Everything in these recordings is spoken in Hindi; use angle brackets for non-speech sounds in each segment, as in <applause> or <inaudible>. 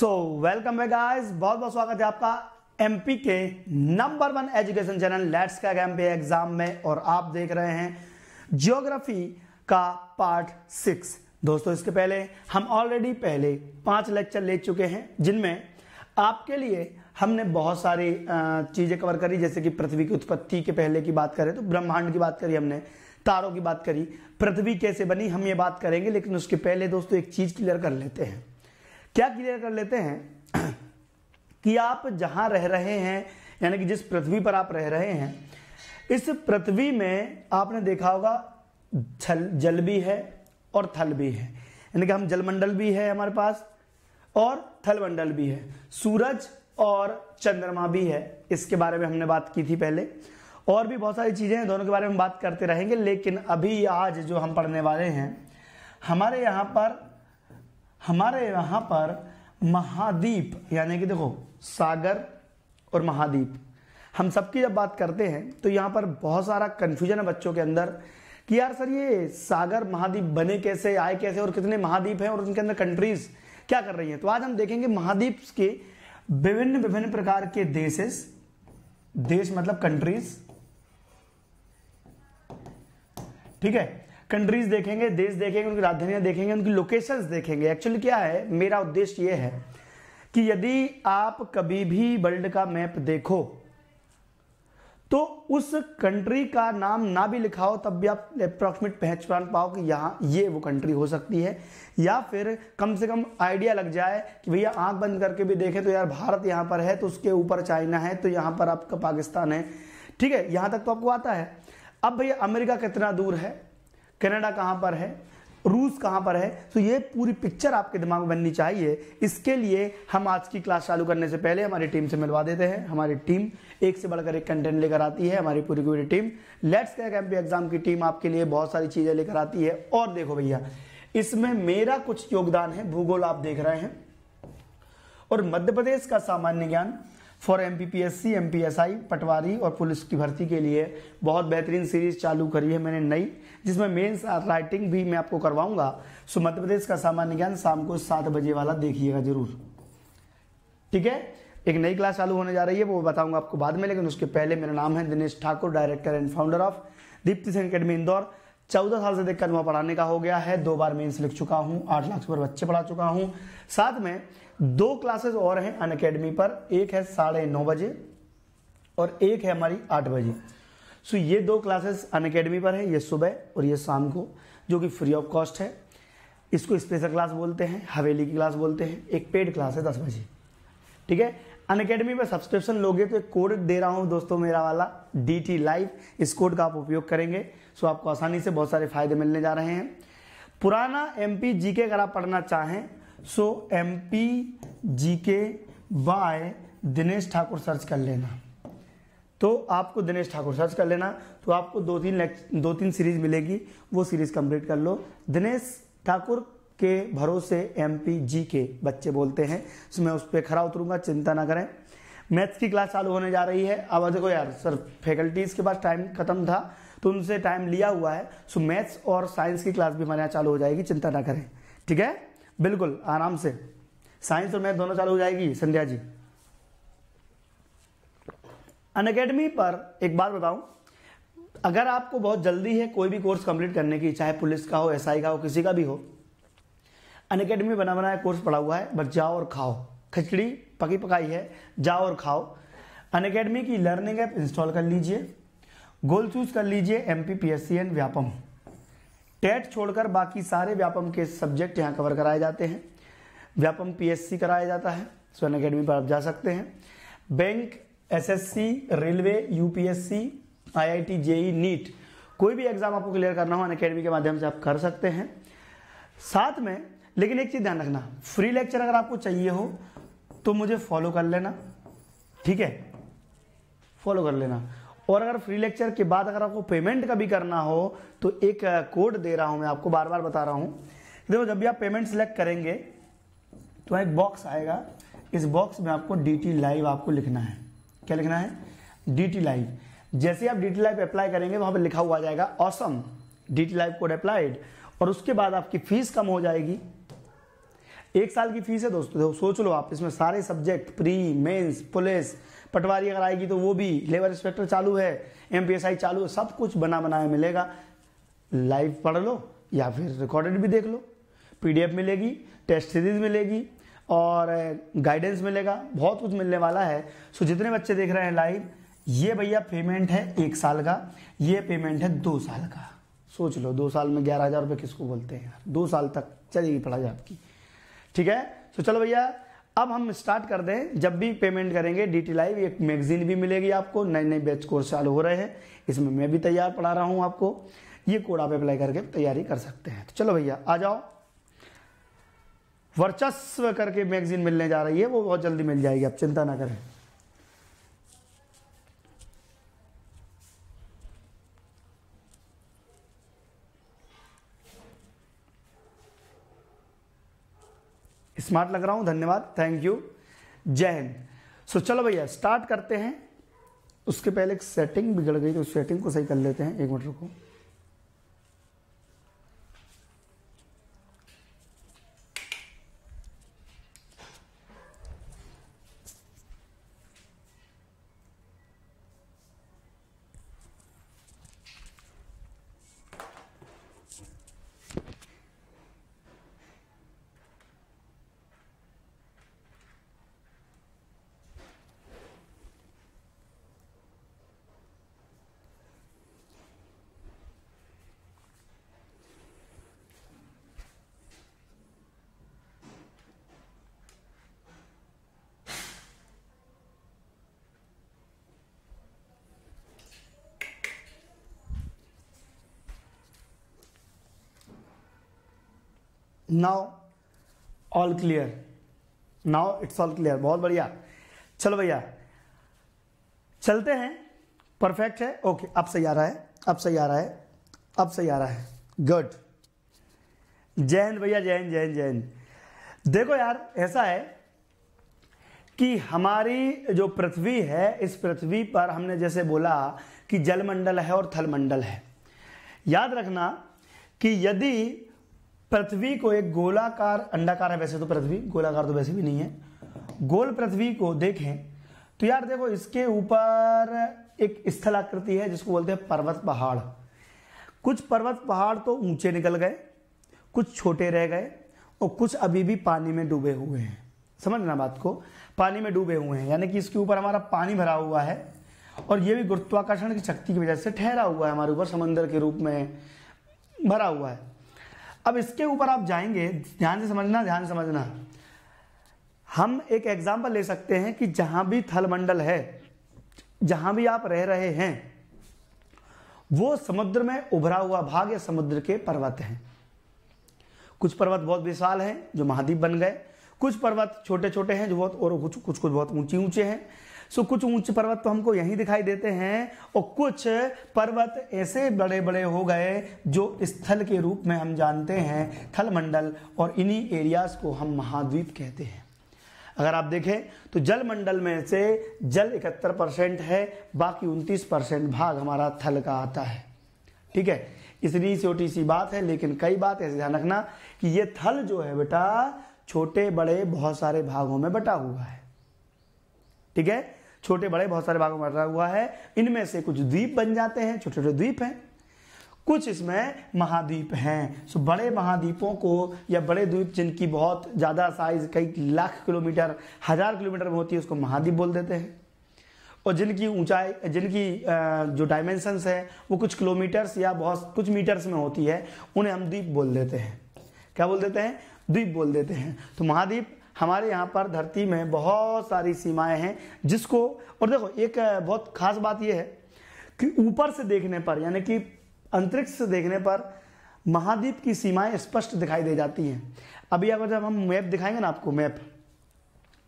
सो वेलकम है गाइस बहुत बहुत स्वागत है आपका एमपी के number one education channel let's का एमपी एग्जाम में और आप देख रहे हैं जियोग्राफी का पार्ट सिक्स दोस्तों इसके पहले हम ऑलरेडी पहले पांच लेक्चर ले चुके हैं जिनमें आपके लिए हमने बहुत सारी चीज़ें कवर करी जैसे कि पृथ्वी की उत्पत्ति के पहले की बात करें तो ब्रह्मांड की बात करी हमने तारों की बात करी पृथ्वी कैसे बनी हम ये बात करेंगे लेकिन उसके पहले दोस्तों एक चीज़ क्लियर कर लेते हैं क्या क्लियर कर लेते हैं <clears throat> कि आप जहां रह रहे हैं यानी कि जिस पृथ्वी पर आप रह रहे हैं इस पृथ्वी में आपने देखा होगा थल जल भी है और थल भी है यानी कि हम जलमंडल भी है हमारे पास और थलमंडल भी है सूरज और चंद्रमा भी है इसके बारे में हमने बात की थी पहले और भी बहुत सारी चीज़ें हैं दोनों के बारे में बात करते रहेंगे लेकिन अभी आज जो हम पढ़ने वाले हैं हमारे यहाँ पर हमारे यहां पर महाद्वीप यानी कि देखो सागर और महाद्वीप हम सबकी जब बात करते हैं तो यहां पर बहुत सारा कन्फ्यूजन है बच्चों के अंदर कि यार सर ये सागर महाद्वीप बने कैसे आए कैसे और कितने महाद्वीप हैं और उनके अंदर कंट्रीज क्या कर रही हैं तो आज हम देखेंगे महाद्वीप के विभिन्न विभिन्न प्रकार के देशेस देश मतलब कंट्रीज ठीक है कंट्रीज देखेंगे देश देखेंगे उनकी राजधानियां देखेंगे उनकी लोकेशंस देखेंगे एक्चुअली क्या है मेरा उद्देश्य ये है कि यदि आप कभी भी वर्ल्ड का मैप देखो तो उस कंट्री का नाम ना भी लिखाओ तब भी आप अप्रॉक्सीमेट पहचान पाओ कि यहाँ ये वो कंट्री हो सकती है या फिर कम से कम आइडिया लग जाए कि भैया आंख बंद करके भी देखें तो यार भारत यहाँ पर है तो उसके ऊपर चाइना है तो यहाँ पर आपका पाकिस्तान है ठीक है यहाँ तक तो आपको आता है अब भैया अमेरिका कितना दूर है कनाडा कहाँ पर है रूस कहाँ पर है तो ये पूरी पिक्चर आपके दिमाग में बननी चाहिए इसके लिए हम आज की क्लास चालू करने से पहले हमारी टीम से मिलवा देते हैं हमारी टीम एक से बढ़कर एक कंटेंट लेकर आती है हमारी पूरी पूरी टीम लेट्स क्रैक एग्जाम की टीम आपके लिए बहुत सारी चीजें लेकर आती है और देखो भैया इसमें मेरा कुछ योगदान है भूगोल आप देख रहे हैं और मध्य प्रदेश का सामान्य ज्ञान फॉर एम पी पटवारी और पुलिस की भर्ती के लिए बहुत बेहतरीन सीरीज चालू करी है मैंने नई जिसमें मेंस राइटिंग भी मैं आपको करवाऊंगा सो मध्य प्रदेश का सामान्य ज्ञान शाम को सात बजे वाला देखिएगा जरूर ठीक है एक नई क्लास चालू होने जा रही है वो बताऊंगा आपको बाद में लेकिन उसके पहले मेरा नाम है Dinesh Thakur director and founder of Deepti Singh academy Indore चौदह साल से देखकर वहां पढ़ाने का हो गया है दो बार मेंस लिख चुका हूँ आठ लाख से बच्चे पढ़ा चुका हूँ साथ में दो क्लासेस और हैं अन अकेडमी पर एक है साढ़े नौ बजे और एक है हमारी आठ बजे सो ये दो क्लासेस अन अकेडमी पर है ये सुबह और ये शाम को जो कि फ्री ऑफ कॉस्ट है इसको स्पेशल क्लास बोलते हैं हवेली की क्लास बोलते हैं एक पेड क्लास है दस बजे ठीक है अन अकेडमी पर सब्सक्रिप्शन लोगे तो एक कोड दे रहा हूँ दोस्तों मेरा वाला डी टी लाइव इस कोड का आप उपयोग करेंगे सो आपको आसानी से बहुत सारे फायदे मिलने जा रहे हैं पुराना एम पी जी के अगर आप पढ़ना चाहें सो एम पी जी के बाय दिनेश ठाकुर सर्च कर लेना तो आपको दिनेश ठाकुर सर्च कर लेना तो आपको दो तीन दो तीन सीरीज मिलेगी वो सीरीज कंप्लीट कर लो दिनेश ठाकुर के भरोसे एम पी जी के बच्चे बोलते हैं सो मैं उस पर खरा उतरूंगा चिंता ना करें मैथ्स की क्लास चालू होने जा रही है अब देखो यार सर फैकल्टीज़ के पास टाइम खत्म था तो उनसे टाइम लिया हुआ है सो मैथ्स और साइंस की क्लास भी हमारे यहाँ चालू हो जाएगी चिंता ना करें ठीक है बिल्कुल आराम से साइंस और मैथ दोनों चालू हो जाएगी संध्या जी अनकेडमी पर एक बात बताऊं अगर आपको बहुत जल्दी है कोई भी कोर्स कंप्लीट करने की चाहे पुलिस का हो एसआई का हो किसी का भी हो अनकेडमी बना बनाया कोर्स पड़ा हुआ है बस जाओ और खाओ खिचड़ी पकी पकाई है जाओ और खाओ अनकेडमी की लर्निंग ऐप इंस्टॉल कर लीजिए गोल चूज कर लीजिए M P P S C and Vyapam TET छोड़कर बाकी सारे व्यापम के सब्जेक्ट यहाँ कवर कराए जाते हैं व्यापम पीएससी कराया जाता है स्वर्ण अकेडमी पर आप जा सकते हैं bank SSC railway UPSC IIT JEE NEET कोई भी एग्जाम आपको क्लियर करना हो अकेडमी के माध्यम से आप कर सकते हैं साथ में लेकिन एक चीज़ ध्यान रखना फ्री लेक्चर अगर आपको चाहिए हो तो मुझे फॉलो कर लेना ठीक है फॉलो कर लेना और अगर फ्री लेक्चर के बाद अगर आपको पेमेंट का भी करना हो तो एक कोड दे रहा हूं मैं आपको बार बार बता रहा हूं देखो जब भी आप पेमेंट सेलेक्ट करेंगे तो एक बॉक्स आएगा इस बॉक्स में आपको डी टी लाइव आपको लिखना है क्या लिखना है डी टी लाइव जैसे आप डी टी लाइव अप्लाई करेंगे वहां पर लिखा हुआ जाएगा awesome D T live code applied और उसके बाद आपकी फीस कम हो जाएगी एक साल की फीस है दोस्तों दो तो सोच लो आप इसमें सारे subject pre mains police patwari अगर आएगी तो वो भी लेबर इंस्पेक्टर चालू है एमपीएसआई चालू है सब कुछ बना बनाया मिलेगा लाइव पढ़ लो या फिर रिकॉर्डेड भी देख लो पीडीएफ मिलेगी टेस्ट सीरीज मिलेगी और गाइडेंस मिलेगा बहुत कुछ मिलने वाला है सो जितने बच्चे देख रहे हैं लाइव ये भैया पेमेंट है एक साल का ये पेमेंट है दो साल का सोच लो दो साल में ग्यारह हज़ार रुपये किसको बोलते हैं यार दो साल तक चलेगी पढ़ाई आपकी ठीक है तो चलो भैया अब हम स्टार्ट कर दें जब भी पेमेंट करेंगे डी टी लाइव एक मैगजीन भी मिलेगी आपको नए नए बैच कोर्स चालू हो रहे हैं इसमें मैं भी तैयार पढ़ा रहा हूँ आपको ये कोड आप अप्लाई करके तैयारी कर सकते हैं तो चलो भैया आ जाओ वर्चस्व करके मैगजीन मिलने जा रही है वो बहुत जल्दी मिल जाएगी आप चिंता ना करें स्मार्ट लग रहा हूँ धन्यवाद थैंक यू जय हिंद सो चलो भैया स्टार्ट करते हैं उसके पहले एक सेटिंग बिगड़ गई तो उस सेटिंग को सही कर लेते हैं एक मिनट रुको now all clear now it's all clear बहुत बढ़िया चलो भैया चलते हैं परफेक्ट है ओके अब सही आ रहा है अब सही आ रहा है अब सही आ रहा है गुड जैन भैया जैन जैन जैन देखो यार ऐसा है कि हमारी जो पृथ्वी है इस पृथ्वी पर हमने जैसे बोला कि जलमंडल है और थलमंडल है याद रखना कि यदि पृथ्वी को एक गोलाकार अंडाकार है वैसे तो पृथ्वी गोलाकार तो वैसे भी नहीं है गोल पृथ्वी को देखें तो यार देखो इसके ऊपर एक स्थल आकृति है जिसको बोलते हैं पर्वत पहाड़ कुछ पर्वत पहाड़ तो ऊंचे निकल गए कुछ छोटे रह गए और कुछ अभी भी पानी में डूबे हुए हैं समझना बात को पानी में डूबे हुए हैं यानी कि इसके ऊपर हमारा पानी भरा हुआ है और ये भी गुरुत्वाकर्षण की शक्ति की वजह से ठहरा हुआ है हमारे ऊपर समंदर के रूप में भरा हुआ है अब इसके ऊपर आप जाएंगे ध्यान से समझना ध्यान से समझना हम एक एग्जाम्पल ले सकते हैं कि जहां भी थलमंडल है जहां भी आप रह रहे हैं वो समुद्र में उभरा हुआ भाग या समुद्र के पर्वत हैं कुछ पर्वत बहुत विशाल हैं जो महाद्वीप बन गए कुछ पर्वत छोटे छोटे हैं जो बहुत और कुछ कुछ कुछ बहुत ऊंची ऊंचे हैं सो कुछ ऊंच पर्वत तो हमको यहीं दिखाई देते हैं और कुछ पर्वत ऐसे बड़े बड़े हो गए जो स्थल के रूप में हम जानते हैं थल मंडल और इन्हीं एरियाज को हम महाद्वीप कहते हैं अगर आप देखें तो जल मंडल में से जल इकहत्तर परसेंट है बाकी उनतीस परसेंट भाग हमारा थल का आता है ठीक है इतनी छोटी सी बात है लेकिन कई बात ऐसे ध्यान रखना कि ये थल जो है बेटा छोटे बड़े बहुत सारे भागों में बटा हुआ है ठीक है छोटे बड़े बहुत सारे भागों में बटा हुआ है इनमें से कुछ द्वीप बन जाते हैं छोटे छोटे द्वीप हैं कुछ इसमें महाद्वीप हैं सो बड़े महाद्वीपों को या बड़े द्वीप जिनकी बहुत ज़्यादा साइज कई लाख किलोमीटर हजार किलोमीटर में होती है उसको महाद्वीप बोल देते हैं और जिनकी ऊंचाई जिनकी जो डायमेंशंस है वो कुछ किलोमीटर्स या बहुत कुछ मीटर्स में होती है उन्हें हम द्वीप बोल देते हैं क्या बोल देते हैं द्वीप बोल देते हैं तो महाद्वीप हमारे यहाँ पर धरती में बहुत सारी सीमाएं हैं जिसको और देखो एक बहुत खास बात यह है कि ऊपर से देखने पर यानी कि अंतरिक्ष से देखने पर महाद्वीप की सीमाएं स्पष्ट दिखाई दे जाती हैं अभी अगर जब हम मैप दिखाएंगे ना आपको मैप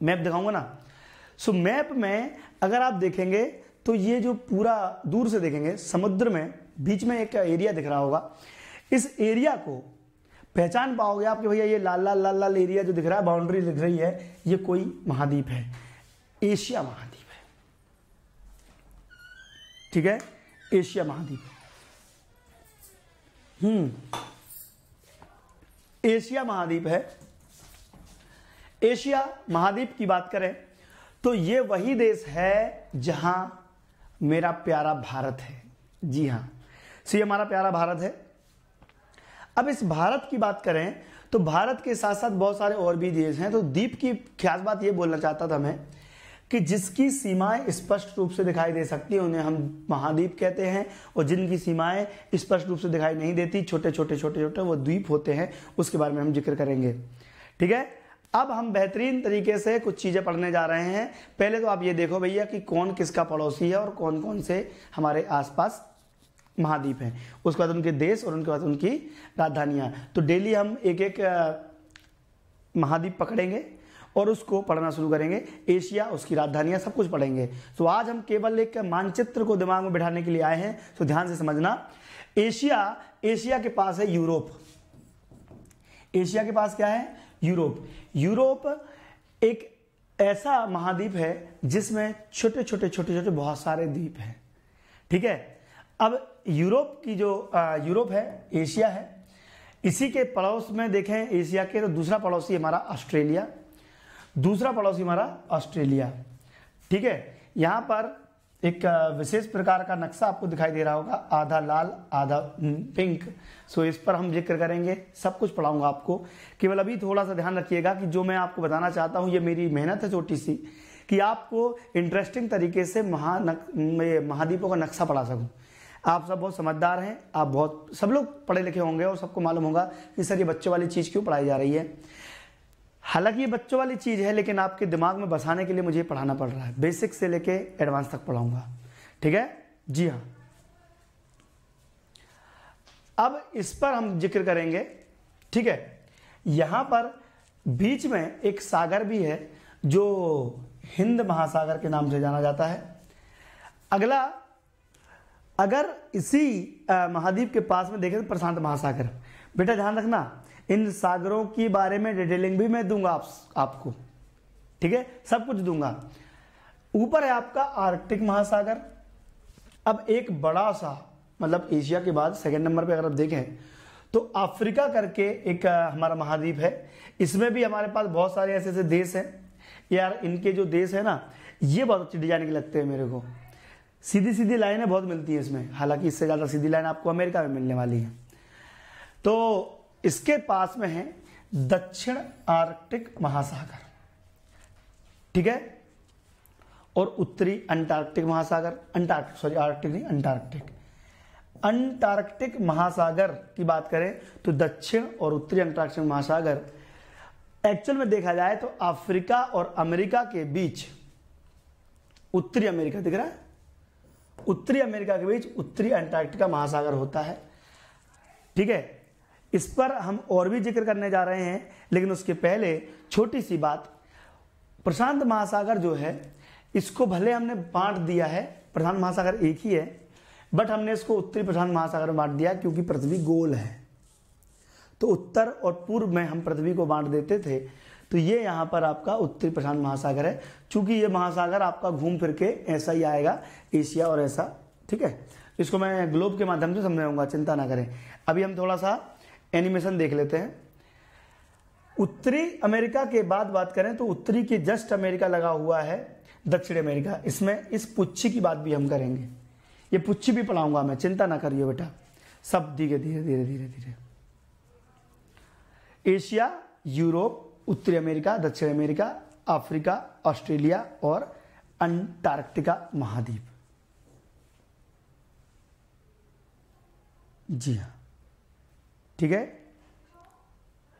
मैप दिखाऊंगा ना सो मैप में अगर आप देखेंगे तो ये जो पूरा दूर से देखेंगे समुद्र में बीच में एक एरिया दिख रहा होगा इस एरिया को पहचान पाओगे आपके भैया ये लाल लाल लाल लाल एरिया जो दिख रहा है बाउंड्री दिख रही है ये कोई महाद्वीप है एशिया महाद्वीप है ठीक है एशिया महाद्वीप हम्म एशिया महाद्वीप है एशिया महाद्वीप की बात करें तो ये वही देश है जहां मेरा प्यारा भारत है जी हां सी हमारा प्यारा भारत है अब इस भारत की बात करें तो भारत के साथ साथ बहुत सारे और भी देश हैं तो द्वीप की खास बात यह बोलना चाहता था मैं कि जिसकी सीमाएं स्पष्ट रूप से दिखाई दे सकती है उन्हें हम महाद्वीप कहते हैं और जिनकी सीमाएं स्पष्ट रूप से दिखाई नहीं देती छोटे छोटे छोटे छोटे वो द्वीप होते हैं उसके बारे में हम जिक्र करेंगे ठीक है अब हम बेहतरीन तरीके से कुछ चीज़ें पढ़ने जा रहे हैं पहले तो आप ये देखो भैया कि कौन किसका पड़ोसी है और कौन कौन से हमारे आसपास महाद्वीप हैं उसके बाद उनके देश और उनके बाद उनकी राजधानियाँ तो डेली हम एक एक महाद्वीप पकड़ेंगे और उसको पढ़ना शुरू करेंगे एशिया उसकी राजधानियाँ सब कुछ पढ़ेंगे तो आज हम केवल एक मानचित्र को दिमाग में बिठाने के लिए आए हैं तो ध्यान से समझना एशिया एशिया के पास है यूरोप एशिया के पास क्या है यूरोप यूरोप एक ऐसा महाद्वीप है जिसमें छोटे छोटे छोटे छोटे बहुत सारे द्वीप हैं ठीक है अब यूरोप की जो यूरोप है एशिया है इसी के पड़ोस में देखें एशिया के तो दूसरा पड़ोसी हमारा ऑस्ट्रेलिया दूसरा पड़ोसी हमारा ऑस्ट्रेलिया ठीक है यहाँ पर एक विशेष प्रकार का नक्शा आपको दिखाई दे रहा होगा आधा लाल आधा पिंक सो इस पर हम जिक्र करेंगे सब कुछ पढ़ाऊंगा आपको केवल अभी थोड़ा सा ध्यान रखिएगा कि जो मैं आपको बताना चाहता हूँ ये मेरी मेहनत है छोटी सी कि आपको इंटरेस्टिंग तरीके से महा नक, महाद्वीपों का नक्शा पढ़ा सकूँ आप सब बहुत समझदार हैं आप बहुत सब लोग पढ़े लिखे होंगे और सबको मालूम होगा कि सर ये बच्चों वाली चीज़ क्यों पढ़ाई जा रही है हालांकि ये बच्चों वाली चीज़ है लेकिन आपके दिमाग में बसाने के लिए मुझे पढ़ाना पड़ रहा है बेसिक से लेके एडवांस तक पढ़ाऊंगा ठीक है जी हाँ अब इस पर हम जिक्र करेंगे ठीक है यहां पर बीच में एक सागर भी है जो हिंद महासागर के नाम से जाना जाता है अगला अगर इसी महाद्वीप के पास में देखें तो प्रशांत महासागर बेटा ध्यान रखना इन सागरों के बारे में डिटेलिंग भी मैं दूंगा आप, आपको ठीक है सब कुछ दूंगा ऊपर है आपका आर्कटिक महासागर अब एक बड़ा सा मतलब एशिया के बाद सेकंड नंबर पे अगर आप देखें तो अफ्रीका करके एक हमारा महाद्वीप है इसमें भी हमारे पास बहुत सारे ऐसे ऐसे देश हैं यार इनके जो देश है ना ये बहुत अच्छी डिजाइनिंग लगते हैं मेरे को सीधी सीधी लाइनें बहुत मिलती हैं इसमें हालांकि इससे ज़्यादा सीधी लाइन आपको अमेरिका में मिलने वाली है तो इसके पास में है दक्षिण आर्कटिक महासागर ठीक है और उत्तरी अंटार्कटिक महासागर अंटार्कटिक सॉरी आर्कटिक नहीं अंटार्कटिक अंटार्कटिक महासागर की बात करें तो दक्षिण और उत्तरी अंटार्कटिक महासागर एक्चुअल में देखा जाए तो अफ्रीका और अमेरिका के बीच उत्तरी अमेरिका दिख रहा है उत्तरी अमेरिका के बीच उत्तरी अंटार्कटिका महासागर होता है ठीक है इस पर हम और भी जिक्र करने जा रहे हैं लेकिन उसके पहले छोटी सी बात प्रशांत महासागर जो है इसको भले हमने बांट दिया है प्रशांत महासागर एक ही है बट हमने इसको उत्तरी प्रशांत महासागर में बांट दिया क्योंकि पृथ्वी गोल है तो उत्तर और पूर्व में हम पृथ्वी को बांट देते थे तो ये यहाँ पर आपका उत्तरी प्रशांत महासागर है चूंकि ये महासागर आपका घूम फिर के ऐसा ही आएगा एशिया और ऐसा ठीक है इसको मैं ग्लोब के माध्यम से समझाऊंगा चिंता ना करें अभी हम थोड़ा सा एनिमेशन देख लेते हैं उत्तरी अमेरिका के बाद बात करें तो उत्तरी के जस्ट अमेरिका लगा हुआ है दक्षिण अमेरिका इसमें इस पुच्छी की बात भी हम करेंगे ये पुच्छी भी पढ़ाऊंगा मैं चिंता ना करिए बेटा सब धीरे धीरे धीरे धीरे धीरे एशिया यूरोप उत्तरी अमेरिका दक्षिण अमेरिका अफ्रीका ऑस्ट्रेलिया और अंटार्कटिका महाद्वीप जी हाँ ठीक है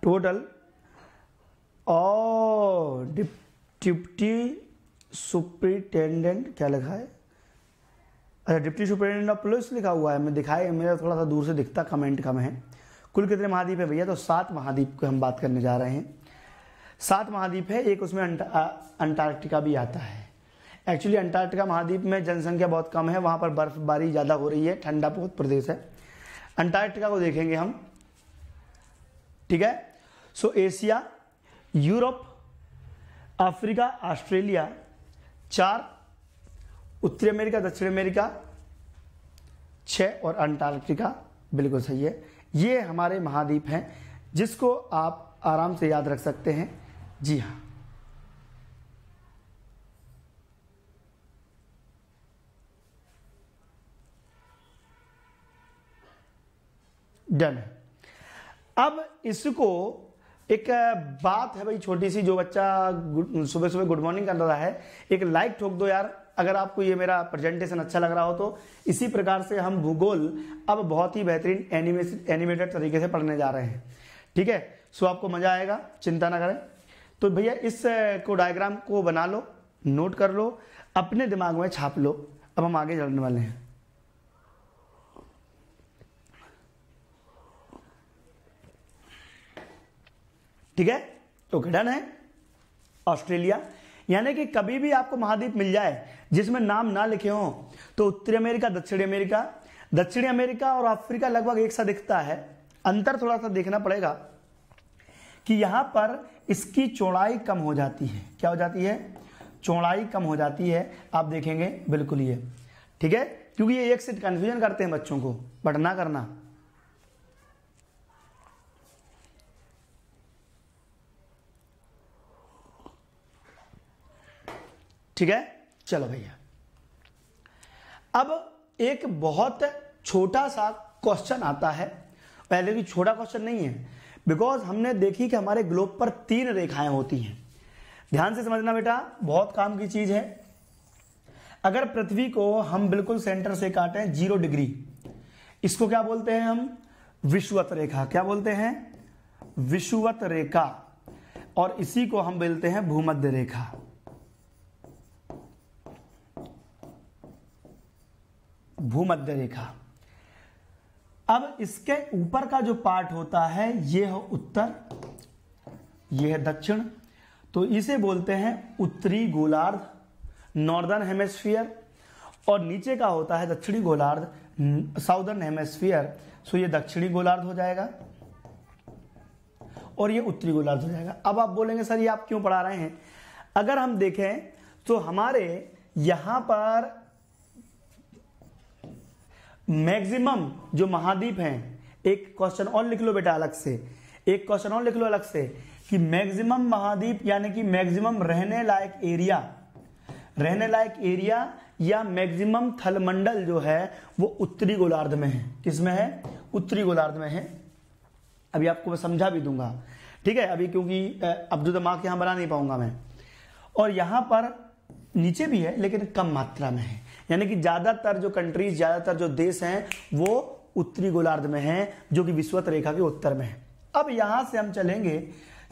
टोटल ओ डिप्टी सुप्रिटेंडेंट क्या लिखा है अच्छा डिप्टी सुप्रिटेंडेंट ऑफ पुलिस लिखा हुआ है मैं दिखाए मेरा थोड़ा सा दूर से दिखता कमेंट कम है कुल कितने महाद्वीप है भैया तो सात महाद्वीप की हम बात करने जा रहे हैं सात महाद्वीप है एक उसमें अंटार्कटिका भी आता है एक्चुअली अंटार्कटिका महाद्वीप में जनसंख्या बहुत कम है वहाँ पर बर्फबारी ज़्यादा हो रही है ठंडा बहुत प्रदेश है अंटार्कटिका को देखेंगे हम ठीक है so so, Asia Europe Africa Australia चार उत्तरी अमेरिका दक्षिण अमेरिका छ और अंटार्कटिका बिल्कुल सही है ये हमारे महाद्वीप हैं जिसको आप आराम से याद रख सकते हैं जी हाँ डन अब इसको एक बात है भाई छोटी सी जो बच्चा सुबह सुबह गुड मॉर्निंग कर रहा है एक लाइक ठोक दो यार अगर आपको ये मेरा प्रेजेंटेशन अच्छा लग रहा हो तो इसी प्रकार से हम भूगोल अब बहुत ही बेहतरीन एनिमेटेड तरीके से पढ़ने जा रहे हैं ठीक है सो आपको मजा आएगा चिंता ना करें तो भैया इस को डायग्राम को बना लो नोट कर लो अपने दिमाग में छाप लो अब हम आगे चलने वाले हैं ठीक है तो डन है ऑस्ट्रेलिया यानी कि कभी भी आपको महाद्वीप मिल जाए जिसमें नाम ना लिखे हों तो उत्तरी अमेरिका दक्षिणी अमेरिका दक्षिणी अमेरिका और अफ्रीका लगभग एक सा दिखता है अंतर थोड़ा सा देखना पड़ेगा कि यहां पर इसकी चौड़ाई कम हो जाती है क्या हो जाती है चौड़ाई कम हो जाती है आप देखेंगे बिल्कुल ये ठीक है क्योंकि ये एक सीट कंफ्यूजन करते हैं बच्चों को बट ना करना ठीक है चलो भैया अब एक बहुत छोटा सा क्वेश्चन आता है पहले भी छोटा क्वेश्चन नहीं है बिकॉज हमने देखी कि हमारे ग्लोब पर तीन रेखाएं होती हैं ध्यान से समझना बेटा बहुत काम की चीज है अगर पृथ्वी को हम बिल्कुल सेंटर से काटें जीरो डिग्री इसको क्या बोलते हैं हम विश्वत रेखा क्या बोलते हैं विश्वत रेखा और इसी को हम बोलते हैं भूमध्य रेखा भूमध्य रेखा अब इसके ऊपर का जो पार्ट होता है ये है उत्तर ये है दक्षिण तो इसे बोलते हैं उत्तरी गोलार्ध नॉर्दर्न हेमेस्फियर और नीचे का होता है दक्षिणी गोलार्ध साउदर्न हेमेस्फियर सो ये दक्षिणी गोलार्ध हो जाएगा और ये उत्तरी गोलार्ध हो जाएगा अब आप बोलेंगे सर ये आप क्यों पढ़ा रहे हैं अगर हम देखें तो हमारे यहां पर मैक्सिमम जो महाद्वीप हैं एक क्वेश्चन और लिख लो बेटा अलग से एक क्वेश्चन और लिख लो अलग से कि मैक्सिमम महाद्वीप यानी कि मैक्सिमम रहने लायक एरिया रहने लायक एरिया या मैक्सिमम थलमंडल जो है वो उत्तरी गोलार्ध में है किसमें है उत्तरी गोलार्ध में है अभी आपको मैं समझा भी दूंगा ठीक है अभी क्योंकि अब्दुल दिमाग यहां बना नहीं पाऊंगा मैं और यहां पर नीचे भी है लेकिन कम मात्रा में है यानी कि ज्यादातर जो कंट्रीज ज्यादातर जो देश हैं वो उत्तरी गोलार्ध में हैं जो कि विश्वत रेखा के उत्तर में है अब यहां से हम चलेंगे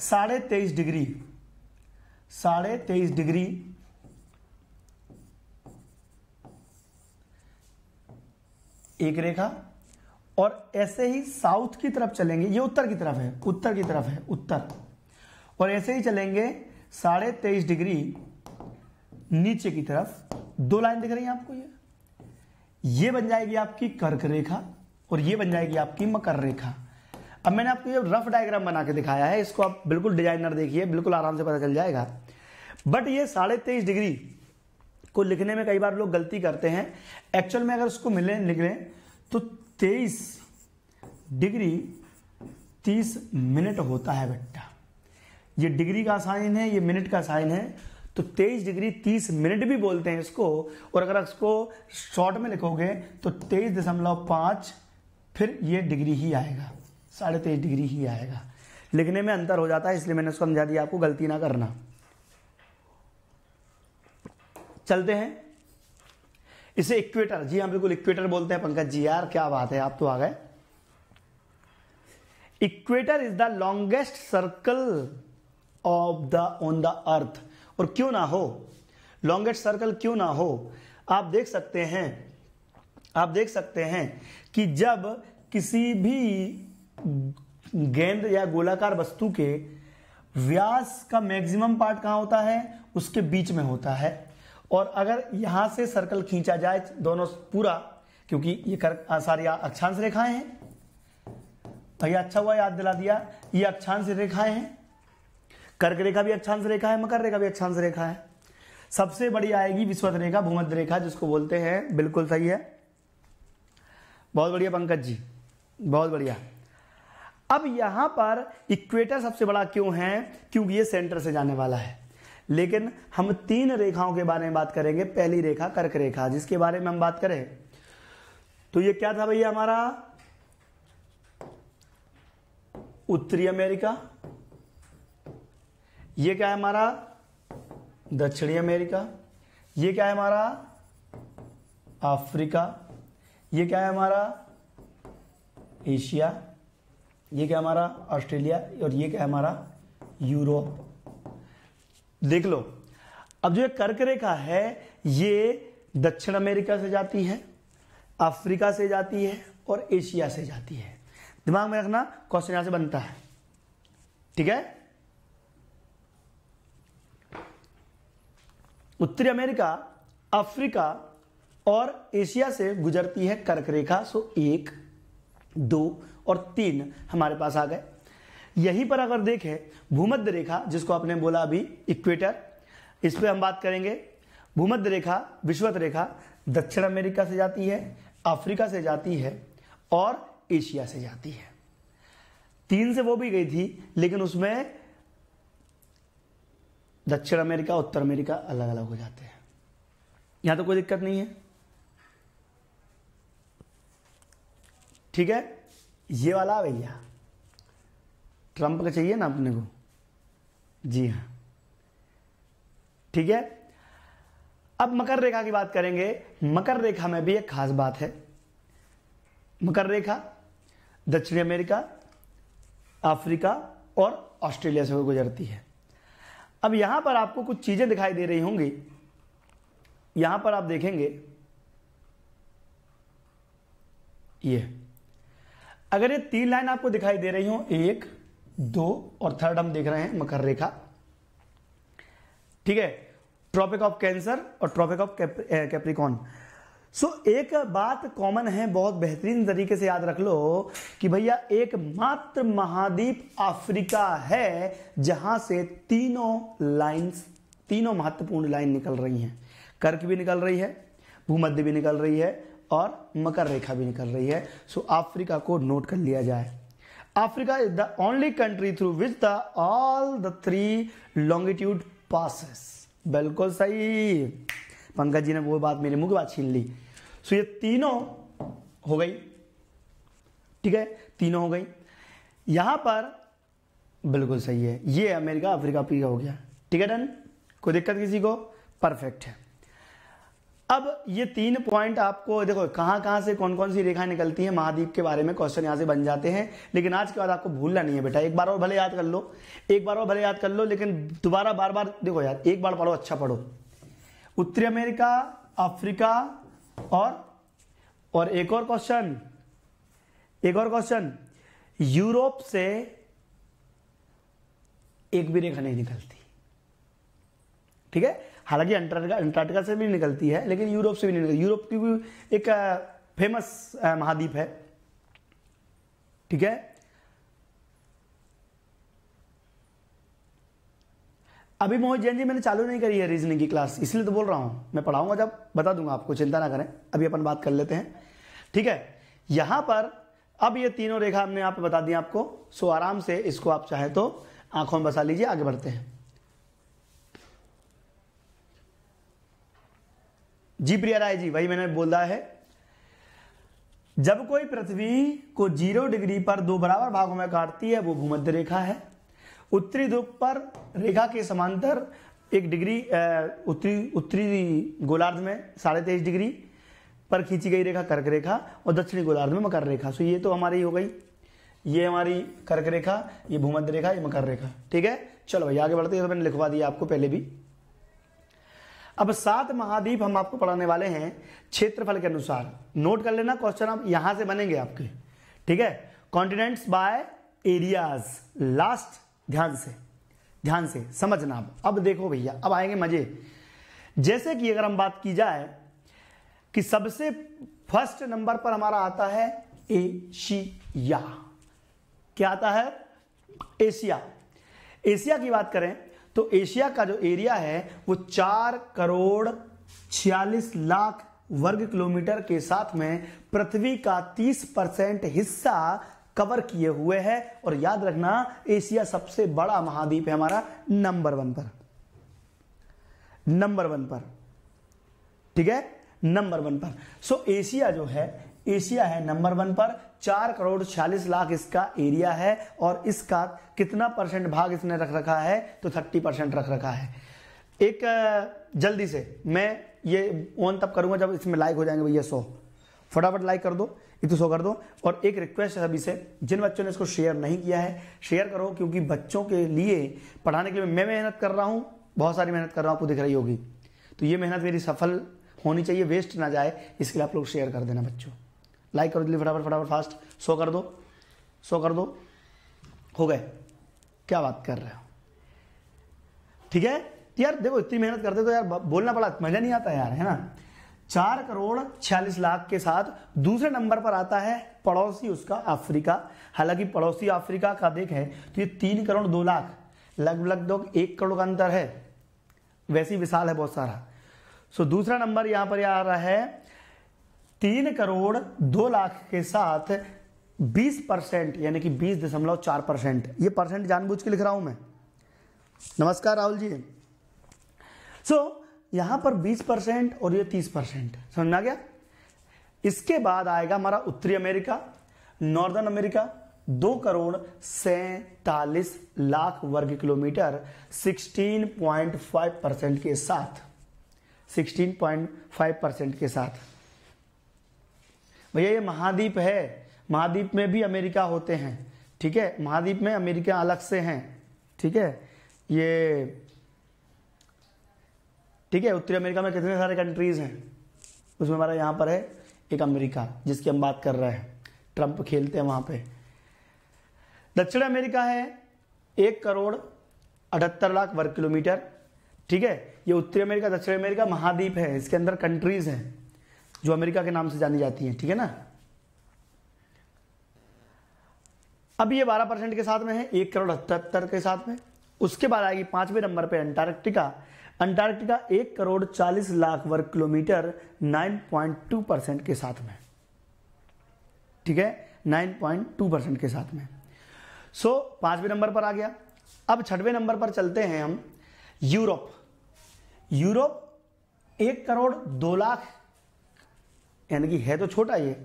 साढ़े तेईस डिग्री साढ़े तेईस डिग्री एक रेखा और ऐसे ही साउथ की तरफ चलेंगे ये उत्तर की तरफ है उत्तर की तरफ है उत्तर और ऐसे ही चलेंगे साढ़े तेईस डिग्री नीचे की तरफ दो लाइन दिख रही है आपको ये ये बन जाएगी आपकी कर्क रेखा और ये बन जाएगी आपकी मकर रेखा अब मैंने आपको ये रफ डायग्राम बना के दिखाया है इसको आप बिल्कुल डिजाइनर देखिए बिल्कुल आराम से पता चल जाएगा बट ये साढ़े तेईस डिग्री को लिखने में कई बार लोग गलती करते हैं एक्चुअल में अगर उसको मिले लिख लें तो तेईस डिग्री तीस मिनट होता है बेटा ये डिग्री का साइन है ये मिनट का साइन है तो 23 डिग्री 30 मिनट भी बोलते हैं इसको और अगर इसको शॉर्ट में लिखोगे तो तेईस दशमलव पांच फिर ये डिग्री ही आएगा साढ़े तेईस डिग्री ही आएगा लिखने में अंतर हो जाता है इसलिए मैंने उसको समझा दिया आपको गलती ना करना चलते हैं इसे इक्वेटर जी हम हाँ, बिल्कुल इक्वेटर बोलते हैं पंकज जी यार क्या बात है आप तो आ गए equator is the longest circle of the on the earth और क्यों ना हो लॉन्गेस्ट सर्कल क्यों ना हो आप देख सकते हैं आप देख सकते हैं कि जब किसी भी गेंद या गोलाकार वस्तु के व्यास का मैक्सिमम पार्ट कहाँ होता है उसके बीच में होता है और अगर यहाँ से सर्कल खींचा जाए दोनों पूरा क्योंकि ये कर सारी अक्षांश रेखाएं हैं भैया तो अच्छा हुआ याद दिला दिया ये अक्षांश रेखाएं हैं कर्क रेखा भी अक्षांश रेखा है मकर रेखा भी अक्षांश रेखा है सबसे बड़ी आएगी विश्वत रेखा भूमध्य रेखा जिसको बोलते हैं बिल्कुल सही है बहुत बढ़िया पंकज जी बहुत बढ़िया अब यहां पर इक्वेटर सबसे बड़ा क्यों है क्योंकि ये सेंटर से जाने वाला है लेकिन हम तीन रेखाओं के बारे में बात करेंगे पहली रेखा कर्क रेखा जिसके बारे में हम बात करें तो ये क्या था भैया हमारा उत्तरी अमेरिका ये क्या है हमारा दक्षिणी अमेरिका ये क्या है हमारा अफ्रीका ये क्या है हमारा एशिया ये क्या हमारा ऑस्ट्रेलिया और ये क्या है हमारा यूरोप देख लो अब जो ये कर्क रेखा है ये दक्षिण अमेरिका से जाती है अफ्रीका से जाती है और एशिया से जाती है दिमाग में रखना क्वेश्चन यहां से बनता है ठीक है उत्तरी अमेरिका अफ्रीका और एशिया से गुजरती है कर्क रेखा सो एक दो और तीन हमारे पास आ गए यहीं पर अगर देखें भूमध्य रेखा जिसको आपने बोला अभी इक्वेटर इस पर हम बात करेंगे भूमध्य रेखा विश्वत रेखा दक्षिण अमेरिका से जाती है अफ्रीका से जाती है और एशिया से जाती है तीन से वो भी गई थी लेकिन उसमें दक्षिण अमेरिका उत्तर अमेरिका अलग अलग हो जाते हैं यहां तो कोई दिक्कत नहीं है ठीक है ये वाला भैया ट्रंप का चाहिए ना अपने को जी हाँ ठीक है अब मकर रेखा की बात करेंगे मकर रेखा में भी एक खास बात है मकर रेखा दक्षिणी अमेरिका अफ्रीका और ऑस्ट्रेलिया से गुजरती है अब यहां पर आपको कुछ चीज़ें दिखाई दे रही होंगी यहां पर आप देखेंगे ये अगर ये तीन लाइन आपको दिखाई दे रही हो एक दो और थर्ड हम देख रहे हैं मकर रेखा ठीक है ट्रॉपिक ऑफ कैंसर और tropic of capricorn so so, एक बात कॉमन है बहुत बेहतरीन तरीके से याद रख लो कि भैया एक मात्र महाद्वीप अफ्रीका है जहां से तीनों लाइंस तीनों महत्वपूर्ण लाइन निकल रही हैं कर्क भी निकल रही है भूमध्य भी निकल रही है और मकर रेखा भी निकल रही है सो so, अफ्रीका को नोट कर लिया जाए Africa is the only country through which the all the three longitude passes बिल्कुल सही पंकज जी ने वो बात मेरे मुंह की बात छीन ली सो ये तीनों हो गई ठीक है तीनों हो गई यहां पर बिल्कुल सही है ये अमेरिका अफ्रीका पीका हो गया ठीक है डन कोई दिक्कत किसी को परफेक्ट है अब ये तीन पॉइंट आपको देखो कहां कहां से कौन कौन सी रेखा निकलती है महाद्वीप के बारे में क्वेश्चन यहां से बन जाते हैं लेकिन आज के बाद आपको भूलना नहीं है बेटा एक बार और भले याद कर लो एक बार और भले याद कर लो लेकिन दोबारा बार बार देखो यार एक बार पढ़ो अच्छा पढ़ो उत्तरी अमेरिका अफ्रीका और और एक और क्वेश्चन एक और क्वेश्चन यूरोप से एक भी रेखा नहीं निकलती ठीक है हालांकि अंटार्कटिका से भी निकलती है लेकिन यूरोप से भी नहीं निकलती यूरोप की भी एक फेमस महाद्वीप है ठीक है अभी मोहित जैन जी मैंने चालू नहीं करी है रीजनिंग की क्लास इसलिए तो बोल रहा हूं मैं पढ़ाऊंगा जब बता दूंगा आपको चिंता ना करें अभी अपन बात कर लेते हैं ठीक है यहां पर अब ये तीनों रेखा हमने आप पर बता दी आपको सो आराम से इसको आप चाहे तो आंखों में बसा लीजिए आगे बढ़ते हैं जी प्रिया राय जी वही मैंने बोला है जब कोई पृथ्वी को जीरो डिग्री पर दो बराबर भागों में काटती है वो भूमध्य रेखा है उत्तरी ध्रुव पर रेखा के समांतर एक डिग्री उत्तरी उत्तरी गोलार्ध में साढ़े तेईस डिग्री पर खींची गई रेखा कर्क रेखा और दक्षिणी गोलार्ध में मकर रेखा सो ये तो हमारी हो गई ये हमारी कर्क रेखा ये भूमध्य रेखा ये मकर रेखा ठीक है चलो भाई आगे बढ़ते हैं तो मैंने लिखवा दिया आपको पहले भी अब सात महाद्वीप हम आपको पढ़ाने वाले हैं क्षेत्रफल के अनुसार नोट कर लेना क्वेश्चन आप यहां से बनेंगे आपके ठीक है कॉन्टिनेंट्स बाय एरियाज लास्ट ध्यान से ध्यान से समझना अब अब देखो भैया अब आएंगे मजे जैसे कि अगर हम बात की जाए कि सबसे फर्स्ट नंबर पर हमारा आता है एशिया क्या आता है एशिया एशिया की बात करें तो एशिया का जो एरिया है वो चार करोड़ छियालीस लाख वर्ग किलोमीटर के साथ में पृथ्वी का 30 परसेंट हिस्सा कवर किए हुए है और याद रखना एशिया सबसे बड़ा महाद्वीप है हमारा नंबर वन पर नंबर वन पर ठीक है नंबर वन पर सो so, एशिया जो है एशिया है नंबर वन पर चार करोड़ छियालीस लाख इसका एरिया है और इसका कितना परसेंट भाग इसने रख रखा है तो थर्टी परसेंट रख रखा है एक जल्दी से मैं ये ऑन तब करूंगा जब इसमें लाइक हो जाएंगे भैया सो फटाफट लाइक कर दो इतने तो सौ कर दो और एक रिक्वेस्ट है सभी से जिन बच्चों ने इसको शेयर नहीं किया है शेयर करो क्योंकि बच्चों के लिए पढ़ाने के लिए मैं मेहनत कर रहा हूँ बहुत सारी मेहनत कर रहा हूँ आपको दिख रही होगी तो ये मेहनत मेरी सफल होनी चाहिए वेस्ट ना जाए इसके लिए आप लोग शेयर कर देना बच्चों लाइक करो दिल्ली फटाफट फटाफट फास्ट सो कर दो सो कर दो हो गए क्या बात कर रहे हो ठीक है यार देखो इतनी मेहनत करते तो यार बोलना पड़ा मज़ा नहीं आता यार है ना चार करोड़ छियालीस लाख के साथ दूसरे नंबर पर आता है पड़ोसी उसका अफ्रीका हालांकि पड़ोसी अफ्रीका का देखें तो ये तीन करोड़ दो लाख लगभग लगभग एक करोड़ का अंतर है वैसी विशाल है बहुत सारा सो दूसरा नंबर यहां पर आ रहा है तीन करोड़ दो लाख के साथ बीस परसेंट यानी कि बीस दशमलव चार परसेंट ये परसेंट जानबूझ के लिख रहा हूं मैं नमस्कार राहुल जी सो so, यहां पर 20 परसेंट और ये 30 परसेंट समझ में आ गया इसके बाद आएगा हमारा उत्तरी अमेरिका नॉर्दर्न अमेरिका दो करोड़ सैतालीस लाख वर्ग किलोमीटर 16.5 परसेंट के साथ 16.5 परसेंट के साथ भैया ये महाद्वीप है महाद्वीप में भी अमेरिका होते हैं ठीक है महाद्वीप में अमेरिका अलग से हैं ठीक है ये ठीक है उत्तरी अमेरिका में कितने सारे कंट्रीज़ हैं उसमें हमारा यहाँ पर है एक अमेरिका जिसकी हम बात कर रहे हैं ट्रंप खेलते हैं वहाँ पे दक्षिण अमेरिका है एक करोड़ अठहत्तर लाख वर्ग किलोमीटर ठीक है ये उत्तरी अमेरिका दक्षिण अमेरिका महाद्वीप है इसके अंदर कंट्रीज हैं जो अमेरिका के नाम से जानी जाती हैं ठीक है ना अब ये 12 परसेंट के साथ में है एक करोड़ अठहत्तर के साथ में उसके बाद आएगी पांचवें नंबर पे अंटार्कटिका अंटार्कटिका एक करोड़ चालीस लाख वर्ग किलोमीटर 9.2 परसेंट के साथ में ठीक है 9.2 परसेंट के साथ में सो पांचवे पांचवें नंबर पर आ गया अब छठवें नंबर पर चलते हैं हम यूरोप यूरोप एक करोड़ दो लाख यानी कि है तो छोटा ये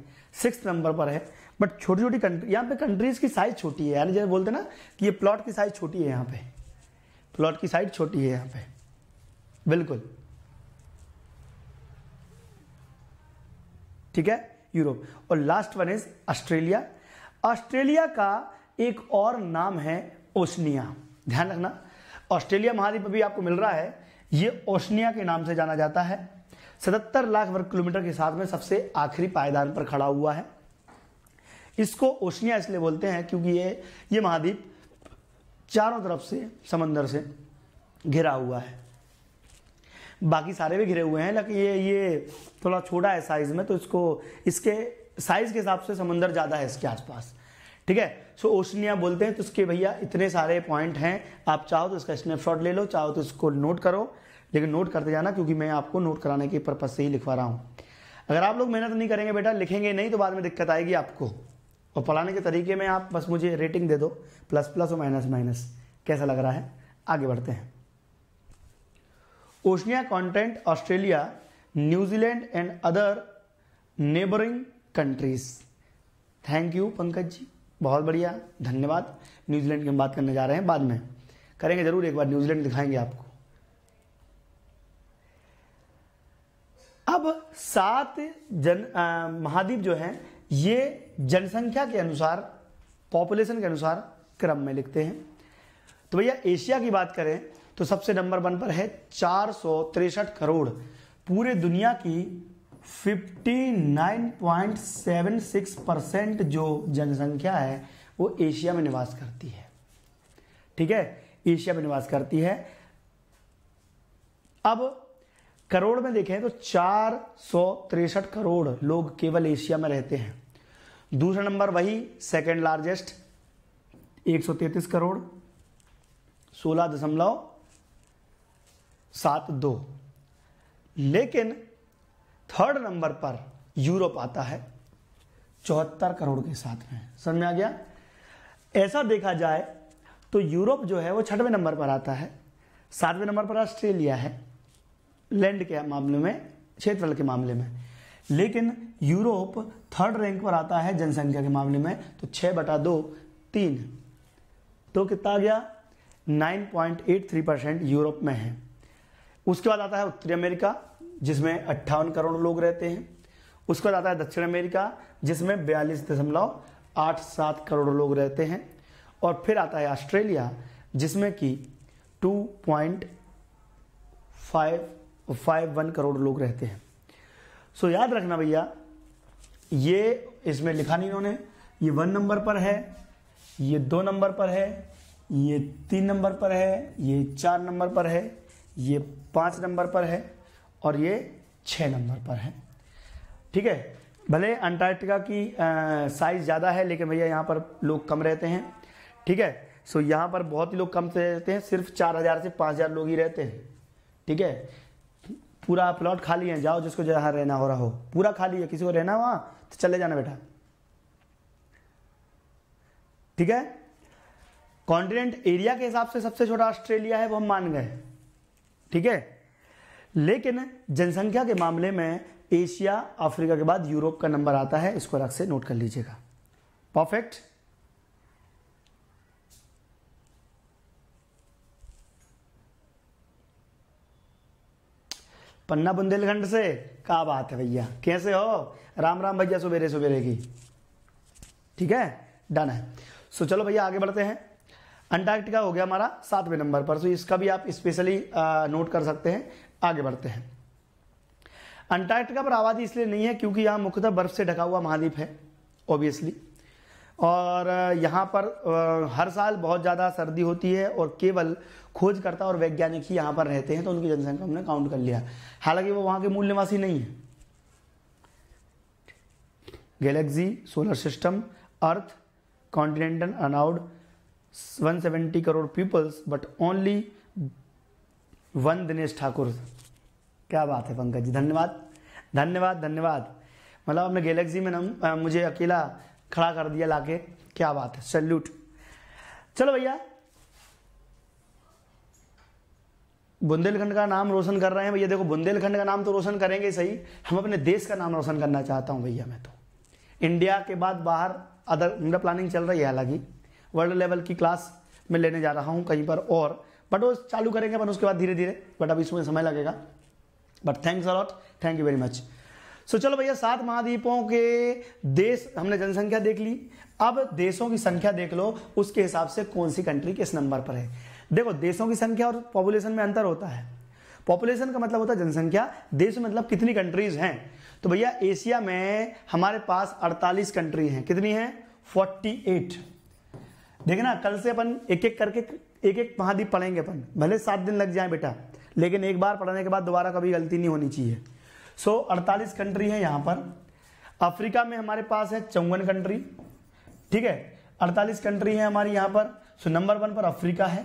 सिक्स नंबर पर है बट छोटी छोटी कंट्री यहाँ पे कंट्रीज की साइज छोटी है यानी जैसे बोलते ना कि ये प्लॉट की साइज छोटी है यहाँ पे प्लॉट की साइज छोटी है यहाँ पे बिल्कुल ठीक है यूरोप और last one is Australia Australia का एक और नाम है ओशनिया ध्यान रखना ऑस्ट्रेलिया महाद्वीप अभी आपको मिल रहा है यह ओशनिया के नाम से जाना जाता है 77 लाख वर्ग किलोमीटर के साथ में सबसे आखिरी पायदान पर खड़ा हुआ है इसको ओशनिया इसलिए बोलते हैं क्योंकि ये ये महाद्वीप चारों तरफ से समंदर से घिरा हुआ है बाकी सारे भी घिरे हुए हैं लेकिन ये ये थोड़ा छोटा है साइज में तो इसको इसके साइज के हिसाब से समंदर ज़्यादा है इसके आसपास ठीक है सो ओशनिया बोलते हैं तो इसके भैया इतने सारे पॉइंट हैं आप चाहो तो इसका स्नैपशॉट ले लो चाहो तो इसको नोट करो लेकिन नोट करते जाना क्योंकि मैं आपको नोट कराने के पर्पज से ही लिखवा रहा हूँ अगर आप लोग मेहनत नहीं करेंगे बेटा लिखेंगे नहीं तो बाद में दिक्कत आएगी आपको और पढ़ाने के तरीके में आप बस मुझे रेटिंग दे दो प्लस प्लस और माइनस माइनस कैसा लग रहा है आगे बढ़ते हैं Oceania content Australia New Zealand and other neighbouring countries thank you Pankaj ji बहुत बढ़िया धन्यवाद न्यूजीलैंड की हम बात करने जा रहे हैं बाद में करेंगे जरूर एक बार न्यूजीलैंड दिखाएंगे आपको अब सात जन महाद्वीप जो हैं ये जनसंख्या के अनुसार पॉपुलेशन के अनुसार क्रम में लिखते हैं तो भैया एशिया की बात करें तो सबसे नंबर वन पर है चार करोड़ पूरे दुनिया की 59.76 परसेंट जो जनसंख्या है वो एशिया में निवास करती है ठीक है एशिया में निवास करती है अब करोड़ में देखें तो चार करोड़ लोग केवल एशिया में रहते हैं दूसरा नंबर वही सेकंड लार्जेस्ट 133 करोड़ सोलह दशमलव सात दो लेकिन थर्ड नंबर पर यूरोप आता है चौहत्तर करोड़ के साथ में समझ में आ गया ऐसा देखा जाए तो यूरोप जो है वो छठवें नंबर पर आता है सातवें नंबर पर ऑस्ट्रेलिया है लैंड के मामले में क्षेत्रफल के मामले में लेकिन यूरोप थर्ड रैंक पर आता है जनसंख्या के मामले में तो छह बटा दो तीन तो कितना गया nine point eight three percent Europe में है उसके बाद आता है उत्तरी अमेरिका जिसमें अट्ठावन करोड़ लोग रहते हैं उसके बाद आता है दक्षिण अमेरिका जिसमें बयालीस दशमलव आठ सात करोड़ लोग रहते हैं और फिर आता है ऑस्ट्रेलिया जिसमें कि two point five five one crore लोग रहते हैं सो याद रखना भैया ये इसमें लिखा नहीं इन्होंने ये वन नंबर पर है ये दो नंबर पर है ये तीन नंबर पर है ये चार नंबर पर है ये पाँच नंबर पर है और ये छः नंबर पर है ठीक है भले अंटार्कटिका की साइज़ ज़्यादा है लेकिन भैया यहाँ पर लोग कम रहते हैं ठीक है सो यहाँ पर बहुत ही लोग कम से रहते हैं सिर्फ चार हज़ार से पाँच हज़ार लोग ही रहते हैं ठीक है पूरा प्लॉट खाली है जाओ जिसको जहाँ रहना हो रहा हो पूरा खाली है किसी को रहना वहाँ तो चले जाना बेटा ठीक है कॉन्टिनेंट एरिया के हिसाब से सबसे छोटा ऑस्ट्रेलिया है वो हम मान गए ठीक है लेकिन जनसंख्या के मामले में एशिया अफ्रीका के बाद यूरोप का नंबर आता है इसको अलग से नोट कर लीजिएगा परफेक्ट पन्ना बुंदेलखंड से क्या बात है भैया कैसे हो राम राम भैया सुबेरे सुबेरे की ठीक है डन है सो चलो भैया आगे बढ़ते हैं अंटार्कटिका हो गया हमारा सातवें नंबर पर सो इसका भी आप स्पेशली नोट कर सकते हैं आगे बढ़ते हैं अंटार्कटिका पर आबादी इसलिए नहीं है क्योंकि यहाँ मुख्यतः बर्फ से ढका हुआ महाद्वीप है ऑब्वियसली और यहाँ पर हर साल बहुत ज़्यादा सर्दी होती है और केवल खोजकर्ता और वैज्ञानिक ही यहाँ पर रहते हैं तो उनकी जनसंख्या हमने काउंट कर लिया हालांकि वो वहाँ के मूल निवासी नहीं है galaxy solar system earth continental around 170 crore peoples but only one Dinesh Thakur क्या बात है पंकज जी धन्यवाद धन्यवाद धन्यवाद मतलब आपने गैलेक्सी में नम मुझे अकेला खड़ा कर दिया लाके क्या बात है सल्यूट चलो भैया बुंदेलखंड का नाम रोशन कर रहे हैं भैया देखो बुंदेलखंड का नाम तो रोशन करेंगे सही हम अपने देश का नाम रोशन करना चाहता हूं भैया मैं तो इंडिया के बाद बाहर अदर मेरा प्लानिंग चल रही है हालांकि वर्ल्ड लेवल की क्लास में लेने जा रहा हूँ कहीं पर और बट वो चालू करेंगे अपन उसके बाद धीरे धीरे बट अब इसमें समय लगेगा but thanks a lot thank you very much so चलो भैया सात महाद्वीपों के देश हमने जनसंख्या देख ली अब देशों की संख्या देख लो उसके हिसाब से कौन सी कंट्री किस नंबर पर है देखो देशों की संख्या और पॉपुलेशन में अंतर होता है पॉपुलेशन का मतलब होता है जनसंख्या देश में मतलब कितनी कंट्रीज हैं तो भैया एशिया में हमारे पास 48 कंट्री हैं कितनी हैं 48 देखे ना कल से अपन एक एक करके एक एक महाद्वीप पढ़ेंगे अपन भले सात दिन लग जाए बेटा लेकिन एक बार पढ़ने के बाद दोबारा कभी गलती नहीं होनी चाहिए सो so, 48 कंट्री है यहाँ पर अफ्रीका में हमारे पास है चौवन कंट्री ठीक है 48 कंट्री है हमारी यहाँ पर सो नंबर वन पर अफ्रीका है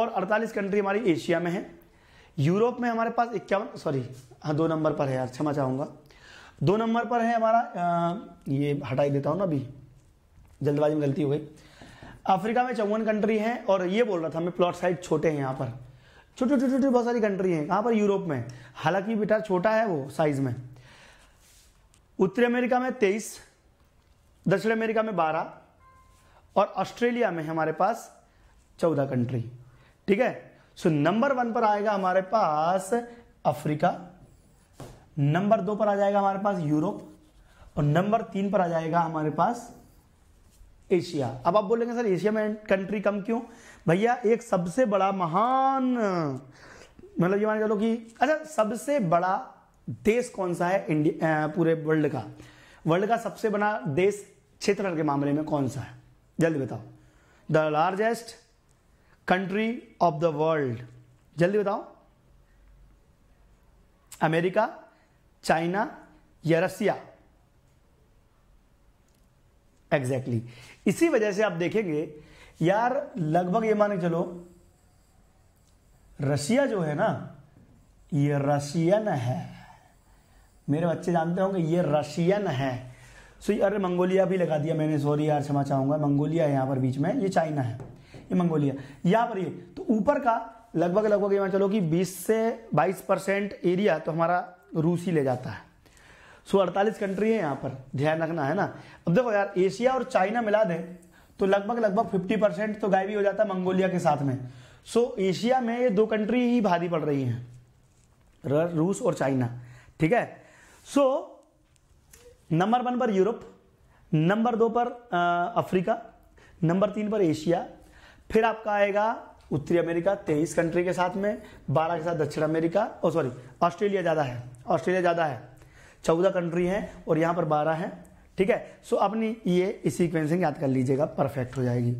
और 48 कंट्री हमारी एशिया में है यूरोप में हमारे पास इक्यावन सॉरी हाँ दो नंबर पर है यार क्षमा चाहूँगा दो नंबर पर है हमारा आ, ये हटाई देता हूँ ना अभी जल्दबाजी में गलती हो गई अफ्रीका में चौवन कंट्री हैं और ये बोल रहा था मैं प्लॉट साइज छोटे हैं यहाँ पर छोटी छोटी छोटी बहुत सारी कंट्री हैं कहाँ पर यूरोप में हालांकि बेटा छोटा है वो साइज में उत्तरी अमेरिका में तेईस दक्षिण अमेरिका में बारह और ऑस्ट्रेलिया में हमारे पास चौदह कंट्री ठीक है सो नंबर वन पर आएगा हमारे पास अफ्रीका नंबर दो पर आ जाएगा हमारे पास यूरोप और नंबर तीन पर आ जाएगा हमारे पास एशिया अब आप बोलेंगे सर एशिया में कंट्री कम क्यों भैया एक सबसे बड़ा महान मतलब ये मान चलो कि अच्छा सबसे बड़ा देश कौन सा है इंडिया पूरे वर्ल्ड का वर्ल्ड का सबसे बड़ा देश क्षेत्र के मामले में कौन सा है जल्दी बताओ the largest country of the world जल्दी बताओ अमेरिका चाइना या रसिया एग्जैक्टली exactly. इसी वजह से आप देखेंगे यार लगभग ये मान के चलो रशिया जो है ना ये रशियन है मेरे बच्चे जानते होंगे ये रशियन है सो अरे मंगोलिया भी लगा दिया मैंने सॉरी यार क्षमा चाहूंगा मंगोलिया है यहां पर बीच में ये चाइना है ये मंगोलिया यहां पर ये तो ऊपर का लगभग लगभग ये मान चलो कि 20 से 22 परसेंट एरिया तो हमारा रूस ही ले जाता है सो अड़तालीस कंट्री है यहाँ पर ध्यान रखना है ना अब देखो यार एशिया और चाइना मिला दें तो लगभग लगभग फिफ्टी परसेंट तो गायबी हो जाता है मंगोलिया के साथ में सो so, एशिया में ये दो कंट्री ही भारी पड़ रही हैं रूस और चाइना ठीक है सो नंबर वन पर यूरोप नंबर दो पर अफ्रीका नंबर तीन पर एशिया फिर आपका आएगा उत्तरी अमेरिका तेईस कंट्री के साथ में बारह के साथ दक्षिण अमेरिका और सॉरी ऑस्ट्रेलिया ज़्यादा है ऑस्ट्रेलिया ज़्यादा है चौदह कंट्री है और यहाँ पर बारह है ठीक है सो अपनी ये सीक्वेंसिंग याद कर लीजिएगा परफेक्ट हो जाएगी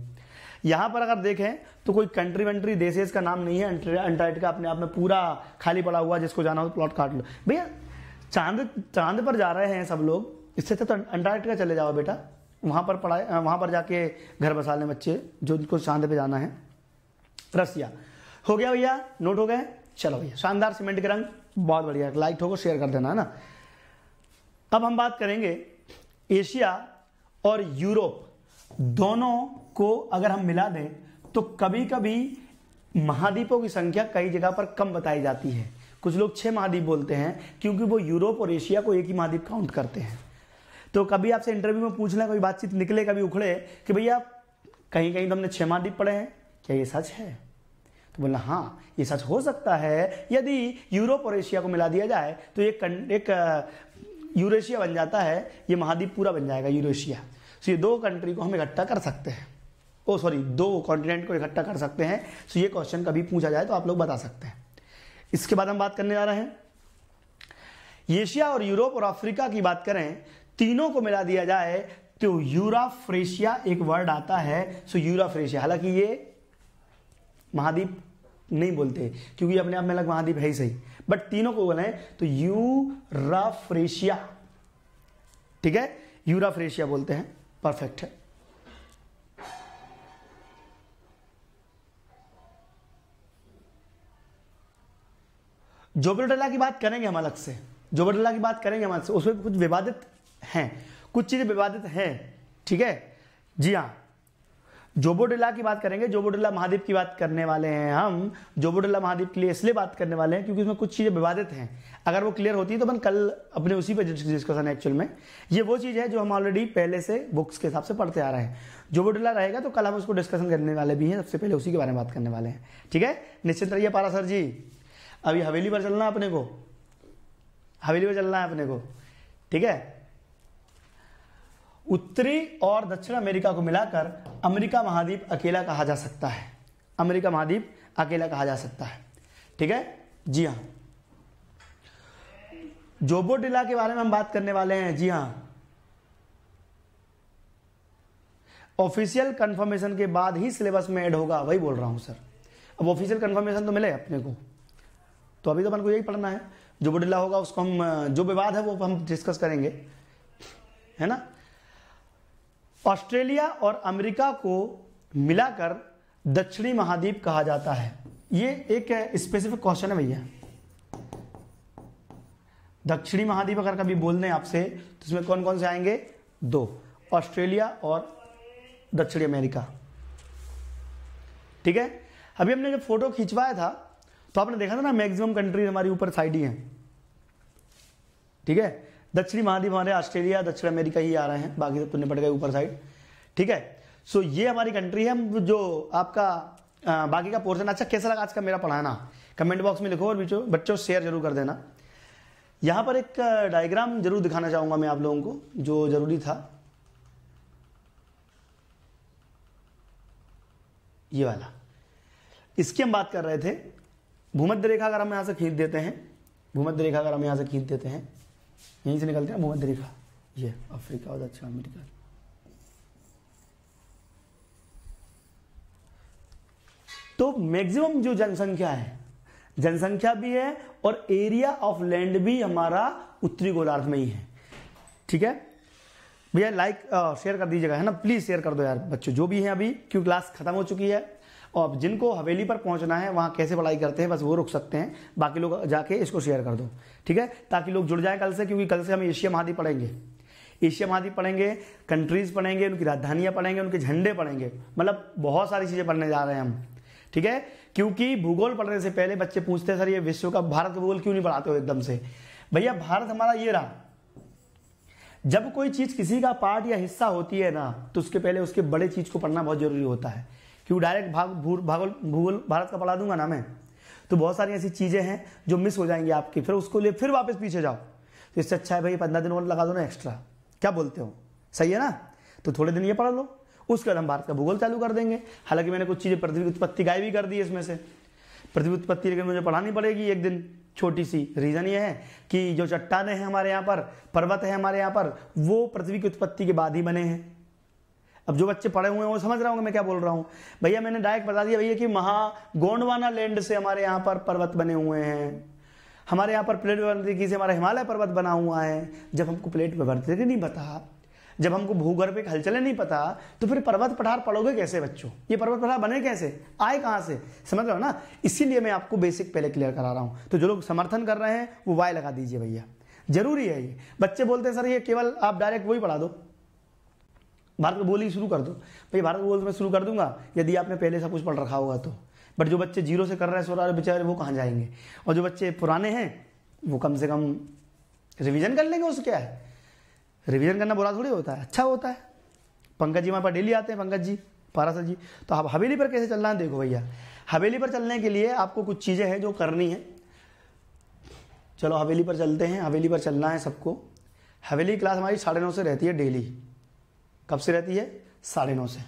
यहां पर अगर देखें तो कोई कंट्री वंट्री देशेज का नाम नहीं है अंटार्कटिका अपने आप में पूरा खाली पड़ा हुआ जिसको जाना हो तो प्लॉट काट लो भैया चांद चांद पर जा रहे हैं सब लोग इससे तो अंटार्कटिका चले जाओ बेटा वहां पर पढ़ाए वहां पर जाके घर बसा लें बच्चे जो जिनको चांद पे जाना है रसिया हो गया भैया नोट हो गए चलो भैया शानदार सीमेंट के रंग बहुत बढ़िया लाइक हो शेयर कर देना है ना अब हम बात करेंगे एशिया और यूरोप दोनों को अगर हम मिला दें तो कभी कभी महाद्वीपों की संख्या कई जगह पर कम बताई जाती है कुछ लोग छह महाद्वीप बोलते हैं क्योंकि वो यूरोप और एशिया को एक ही महाद्वीप काउंट करते हैं तो कभी आपसे इंटरव्यू में पूछना कभी बातचीत निकले कभी उखड़े कि भैया कहीं कहीं तो हमने छह महाद्वीप पढ़े हैं क्या ये सच है तो बोला हाँ ये सच हो सकता है यदि यूरोप और एशिया को मिला दिया जाए तो एक एक यूरेशिया बन जाता है ये महाद्वीप पूरा बन जाएगा यूरेशिया सो ये दो कंट्री को हम इकट्ठा कर सकते हैं ओ oh, सॉरी दो कॉन्टिनेंट को इकट्ठा कर सकते हैं सो ये क्वेश्चन कभी पूछा जाए तो आप लोग बता सकते हैं इसके बाद हम बात करने जा रहे हैं एशिया और यूरोप और अफ्रीका की बात करें तीनों को मिला दिया जाए तो यूराफ्रेशिया एक वर्ड आता है सो यूराफ्रेशिया हालांकि ये महाद्वीप नहीं बोलते क्योंकि अपने आप में अलग महाद्वीप है ही सही बट तीनों को बोले तो यूराफ्रेशिया ठीक है यूराफ्रेशिया बोलते हैं परफेक्ट है जोबरडला की बात करेंगे हम अलग से जोबरडला की बात करेंगे हम अलग से उसमें कुछ विवादित हैं कुछ चीज़ें विवादित हैं ठीक है जी हाँ जोबोडिला की बात करेंगे जोबोडिला महाद्वीप की बात करने वाले हैं हम जोबोडिला महाद्वीप के लिए इसलिए बात करने वाले हैं क्योंकि उसमें कुछ चीज़ें विवादित हैं अगर वो क्लियर होती है तो अपन कल अपने उसी पर डिस्कशन है एक्चुअल में ये वो चीज़ है जो हम ऑलरेडी पहले से बुक्स के हिसाब से पढ़ते आ रहे हैं जोबोडिला रहेगा तो कल हम उसको डिस्कशन करने वाले भी हैं सबसे पहले उसी के बारे में बात करने वाले हैं ठीक है निश्चित रहिए पारा सर जी अभी हवेली पर चलना है अपने को हवेली पर चलना है अपने को ठीक है उत्तरी और दक्षिण अमेरिका को मिलाकर अमेरिका महाद्वीप अकेला कहा जा सकता है अमेरिका महाद्वीप अकेला कहा जा सकता है ठीक है जी हाँ जोबोडिला के बारे में हम बात करने वाले हैं जी हाँ ऑफिशियल कंफर्मेशन के बाद ही सिलेबस में ऐड होगा वही बोल रहा हूं सर अब ऑफिशियल कंफर्मेशन तो मिले अपने को तो अभी तो अपन को यही पढ़ना है जो होगा उसको हम जो विवाद है वो हम डिस्कस करेंगे है ना ऑस्ट्रेलिया और अमेरिका को मिलाकर दक्षिणी महाद्वीप कहा जाता है ये एक स्पेसिफिक क्वेश्चन है भैया दक्षिणी महाद्वीप अगर कभी बोल दें आपसे तो इसमें कौन कौन से आएंगे दो ऑस्ट्रेलिया और दक्षिणी अमेरिका ठीक है अभी हमने जब फोटो खिंचवाया था तो आपने देखा था ना मैक्सिमम कंट्रीज हमारी ऊपर साइड ही हैं ठीक है दक्षिणी महाद्वीप हमारे ऑस्ट्रेलिया दक्षिण अमेरिका ही आ रहे हैं बाकी सब तो निपट गए ऊपर साइड ठीक है सो so, ये हमारी कंट्री है जो आपका आ, बाकी का पोर्शन अच्छा कैसा लगा आज का मेरा पढ़ाना कमेंट बॉक्स में लिखो और बीचो बच्चों शेयर जरूर कर देना यहाँ पर एक डायग्राम जरूर दिखाना चाहूँगा मैं आप लोगों को जो ज़रूरी था ये वाला इसकी हम बात कर रहे थे भूमध्य रेखा अगर हम यहाँ से खींच देते हैं भूमध्य रेखा अगर हम यहाँ से खींच देते हैं यहीं से निकलते हैं भूमध्य रेखा ये अफ्रीका और दक्षिण अमेरिका तो मैक्सिमम जो जनसंख्या है जनसंख्या भी है और एरिया ऑफ लैंड भी हमारा उत्तरी गोलार्ध में ही है ठीक है भैया लाइक शेयर कर दीजिएगा है ना प्लीज शेयर कर दो यार बच्चों जो भी है अभी क्योंकि क्लास खत्म हो चुकी है और जिनको हवेली पर पहुंचना है वहां कैसे पढ़ाई करते हैं बस वो रुक सकते हैं बाकी लोग जाके इसको शेयर कर दो ठीक है ताकि लोग जुड़ जाए कल से क्योंकि कल से हम एशिया महादी पढ़ेंगे एशिया महादी पढ़ेंगे कंट्रीज पढ़ेंगे उनकी राजधानियां पढ़ेंगे उनके झंडे पढ़ेंगे मतलब बहुत सारी चीज़ें पढ़ने जा रहे हैं हम ठीक है क्योंकि भूगोल पढ़ने से पहले बच्चे पूछते हैं सर ये विश्व का भारत भूगोल क्यों नहीं पढ़ाते हो एकदम से भैया भारत हमारा ये रहा जब कोई चीज किसी का पार्ट या हिस्सा होती है ना तो उसके पहले उसके बड़े चीज को पढ़ना बहुत जरूरी होता है क्योंकि डायरेक्ट भाग भूगोल भूगोल भारत का पढ़ा दूंगा ना मैं तो बहुत सारी ऐसी चीज़ें हैं जो मिस हो जाएंगी आपकी फिर उसको लिए फिर वापस पीछे जाओ तो इससे अच्छा है भाई पंद्रह दिन और लगा दो ना एक्स्ट्रा क्या बोलते हो सही है ना तो थोड़े दिन ये पढ़ लो उसके बाद हम भारत का भूगोल चालू कर देंगे हालांकि मैंने कुछ चीज़ें पृथ्वी की उत्पत्ति गायब भी कर दी इसमें से पृथ्वी उत्पत्ति लेकिन मुझे पढ़ानी पड़ेगी एक दिन छोटी सी रीज़न ये है कि जो चट्टाने हैं हमारे यहाँ पर पर्वत है हमारे यहाँ पर वो पृथ्वी की उत्पत्ति के बाद ही बने हैं अब जो बच्चे पढ़े हुए हैं वो समझ रहा होंगे मैं क्या बोल रहा हूँ भैया मैंने डायरेक्ट बता दिया भैया कि महा गोंडवाना लैंड से हमारे यहाँ पर पर्वत बने हुए हैं हमारे यहाँ पर प्लेट विवर्तिकी से हमारा हिमालय पर्वत बना हुआ है जब हमको प्लेट विवर्तिकी नहीं पता जब हमको भूगर्भिक हलचले नहीं पता तो फिर पर्वत पठार पढ़ोगे कैसे बच्चों ये पर्वत पठार बने कैसे आए कहाँ से समझ रहे हो ना इसीलिए मैं आपको बेसिक पहले क्लियर करा रहा हूँ तो जो लोग समर्थन कर रहे हैं वो वाय लगा दीजिए भैया जरूरी है ये बच्चे बोलते हैं सर ये केवल आप डायरेक्ट वही पढ़ा दो भारत को बोली शुरू कर दो भाई भारत बोल तो मैं शुरू कर दूंगा यदि आपने पहले सब कुछ पढ़ रखा होगा तो बट जो बच्चे जीरो से कर रहे हैं सोलह बेचारे वो कहाँ जाएंगे और जो बच्चे पुराने हैं वो कम से कम रिविज़न कर लेंगे उसको क्या है रिविज़न करना बुरा थोड़ी होता है अच्छा होता है पंकज जी वहाँ पर डेली आते हैं पंकज जी पारासर जी तो आप हवेली पर कैसे चलना है देखो भैया हवेली पर चलने के लिए आपको कुछ चीज़ें हैं जो करनी है चलो हवेली पर चलते हैं हवेली पर चलना है सबको हवेली क्लास हमारी साढ़े नौ से रहती है डेली कब से रहती है साढ़े नौ से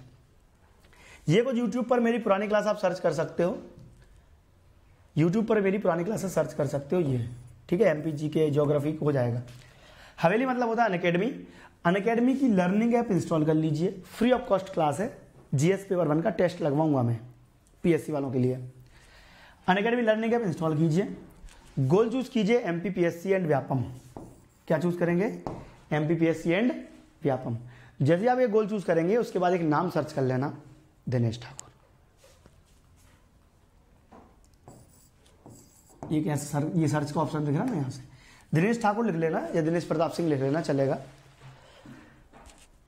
ये कुछ यूट्यूब पर मेरी पुरानी क्लास आप सर्च कर सकते हो यूट्यूब पर मेरी पुरानी क्लासेस सर्च कर सकते हो ये ठीक है एमपीजी के ज्योग्राफी हो जाएगा हवेली मतलब होता है अनकेडमी अनकेडमी की लर्निंग ऐप इंस्टॉल कर लीजिए फ्री ऑफ कॉस्ट क्लास है जीएस पेपर वन का टेस्ट लगवाऊंगा मैं पीएससी वालों के लिए अनकेडमी लर्निंग ऐप इंस्टॉल कीजिए गोल चूज कीजिए एम एमपीपीएससी एंड व्यापम क्या चूज करेंगे एम एमपीपीएससी एंड व्यापम जैसे आप ये गोल चूज करेंगे उसके बाद एक नाम सर्च कर लेना दिनेश ठाकुर ये क्या सर ये सर्च का ऑप्शन दिख रहा है ना यहां से दिनेश ठाकुर लिख लेना या दिनेश प्रताप सिंह लिख लेना चलेगा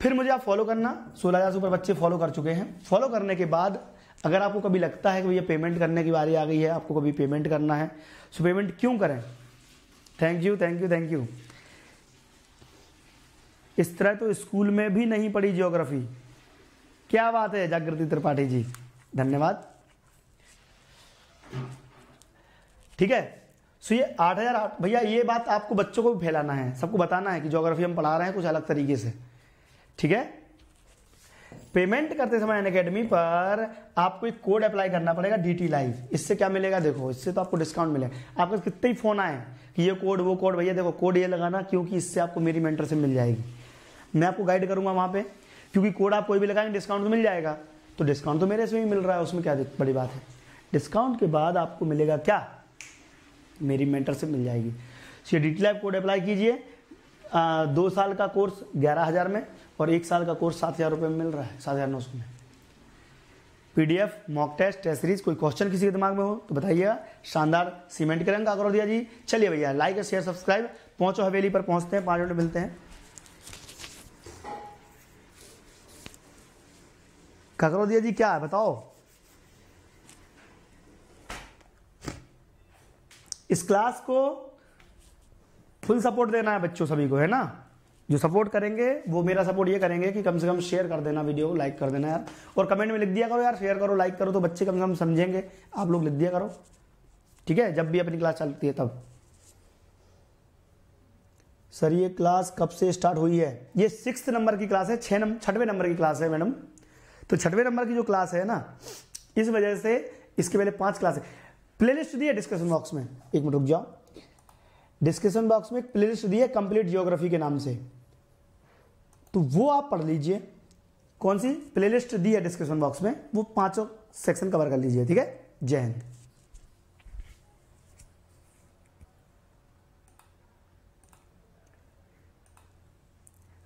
फिर मुझे आप फॉलो करना सोलह हज़ार से ऊपर बच्चे फॉलो कर चुके हैं फॉलो करने के बाद अगर आपको कभी लगता है कि भैया पेमेंट करने की बारी आ गई है आपको कभी पेमेंट करना है सो तो पेमेंट क्यों करें thank you thank you thank you इस तरह तो स्कूल में भी नहीं पढ़ी ज्योग्राफी क्या बात है जागृति त्रिपाठी जी धन्यवाद ठीक है सो ये आठ हजार आठ भैया ये बात आपको बच्चों को भी फैलाना है सबको बताना है कि ज्योग्राफी हम पढ़ा रहे हैं कुछ अलग तरीके से ठीक है पेमेंट करते समय एन अकेडमी पर आपको एक कोड अप्लाई करना पड़ेगा डी टी लाइव इससे क्या मिलेगा देखो इससे तो आपको डिस्काउंट मिलेगा आपके कितने ही फोन आए कि ये कोड वो कोड भैया देखो कोड ये लगाना क्योंकि इससे आपको मेरी मेंटर से मिल जाएगी मैं आपको गाइड करूंगा वहां पे क्योंकि कोड आप कोई भी लगाएंगे डिस्काउंट तो मिल जाएगा तो डिस्काउंट तो मेरे से भी मिल रहा है उसमें क्या बड़ी बात है डिस्काउंट के बाद आपको मिलेगा क्या मेरी मेंटरशिप मिल जाएगी so D T code apply कीजिए दो साल का कोर्स ग्यारह हज़ार में और एक साल का कोर्स सात हज़ार रुपये में मिल रहा है सात हज़ार नौ सौ में PDF mock test test series कोई क्वेश्चन किसी के दिमाग में हो तो बताइएगा शानदार सीमेंट के रंग का करो दिया जी चलिए भैया लाइक शेयर सब्सक्राइब पहुंचो हवेली पर पहुंचते हैं पांच मिनट मिलते हैं ककरोदिया जी क्या है बताओ इस क्लास को फुल सपोर्ट देना है बच्चों सभी को है ना जो सपोर्ट करेंगे वो मेरा सपोर्ट ये करेंगे कि कम से कम शेयर कर देना वीडियो लाइक कर देना यार और कमेंट में लिख दिया करो यार शेयर करो लाइक करो तो बच्चे कम से कम समझेंगे आप लोग लिख दिया करो ठीक है जब भी अपनी क्लास चलती है तब सर ये क्लास कब से स्टार्ट हुई है ये सिक्स नंबर की क्लास है छः नंबर छठवें नंबर की क्लास है मैडम तो छठवें नंबर की जो क्लास है ना इस वजह से इसके पहले पांच क्लास है प्ले लिस्ट दी है डिस्क्रिप्शन बॉक्स में एक मिनट रुक जाओ डिस्कशन बॉक्स में एक प्ले लिस्ट दी है कंप्लीट जियोग्राफी के नाम से तो वो आप पढ़ लीजिए कौन सी प्ले लिस्ट दी है डिस्क्रिप्शन बॉक्स में वो पांचों सेक्शन कवर कर लीजिए ठीक है जय हिंद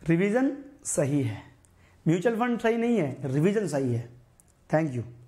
रिवीजन सही है म्यूचुअल फंड सही नहीं है रिविजन सही है थैंक यू